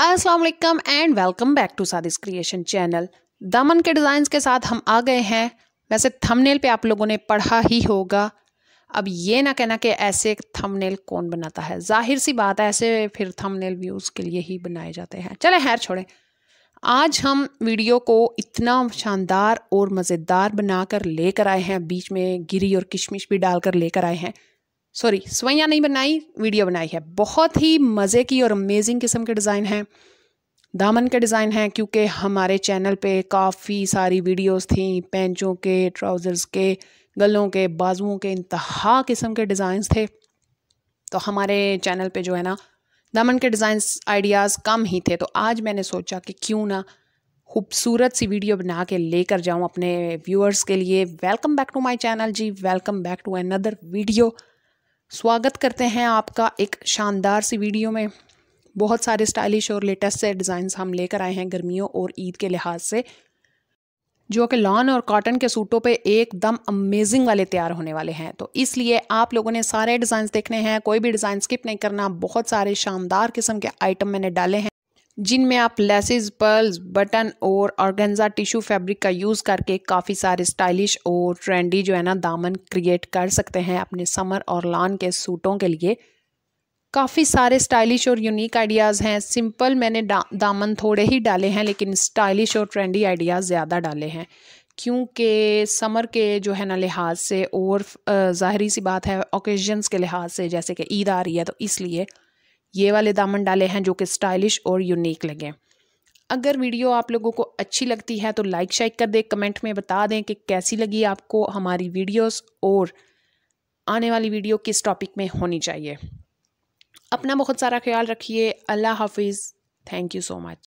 Aslam and welcome back to सादिस creation channel दामन के डिज़ाइंस के साथ हम आ गए हैं वैसे थंबनेल पे आप लोगों ने पढ़ा ही होगा अब ये ना कहना कि ऐसे थंबनेल कौन बनाता है जाहिर सी बात है ऐसे फिर थंबनेल व्यूज़ के लिए ही बनाए जाते हैं चले हैर छोड़ें आज हम वीडियो को इतना शानदार और मज़ेदार बनाकर लेकर आए हैं बीच में गिरी और किशमिश भी डालकर लेकर आए हैं सॉरी स्वैया नहीं बनाई वीडियो बनाई है बहुत ही मज़े की और अमेजिंग किस्म के डिज़ाइन हैं दामन के डिज़ाइन हैं क्योंकि हमारे चैनल पे काफ़ी सारी वीडियोस थी पैंचों के ट्राउज़र्स के गलों के बाजुओं के इंतहा किस्म के डिजाइन थे तो हमारे चैनल पे जो है ना दामन के डिजाइन आइडियाज़ कम ही थे तो आज मैंने सोचा कि क्यों ना खूबसूरत सी वीडियो बना के लेकर जाऊँ अपने व्यूअर्स के लिए welcome back to my channel जी welcome back to another video स्वागत करते हैं आपका एक शानदार सी वीडियो में बहुत सारे स्टाइलिश और लेटेस्ट से डिज़ाइंस हम लेकर आए हैं गर्मियों और ईद के लिहाज से जो कि लॉन और कॉटन के सूटों पे एकदम अमेजिंग वाले तैयार होने वाले हैं तो इसलिए आप लोगों ने सारे डिज़ाइंस देखने हैं कोई भी डिज़ाइन स्किप नहीं करना बहुत सारे शानदार किस्म के आइटम मैंने डाले हैं जिनमें आप लेसेस पर्ल्स बटन और ऑर्गेंजा टिश्यू फैब्रिक का यूज़ करके काफ़ी सारे स्टाइलिश और ट्रेंडी जो है ना दामन क्रिएट कर सकते हैं अपने समर और लान के सूटों के लिए काफ़ी सारे स्टाइलिश और यूनिक आइडियाज़ हैं सिंपल मैंने दा, दामन थोड़े ही डाले हैं लेकिन स्टाइलिश और ट्रेंडी आइडियाज़ ज़्यादा डाले हैं क्योंकि समर के जो है ना लिहाज से और ज़ाहरी सी बात है ओकेजन्स के लिहाज से जैसे कि ईद आ रही है तो इसलिए ये वाले दामन डाले हैं जो कि स्टाइलिश और यूनिक लगें अगर वीडियो आप लोगों को अच्छी लगती है तो लाइक शाइक कर दें कमेंट में बता दें कि कैसी लगी आपको हमारी वीडियोस और आने वाली वीडियो किस टॉपिक में होनी चाहिए अपना बहुत सारा ख्याल रखिए अल्लाह हाफिज़ थैंक यू सो मच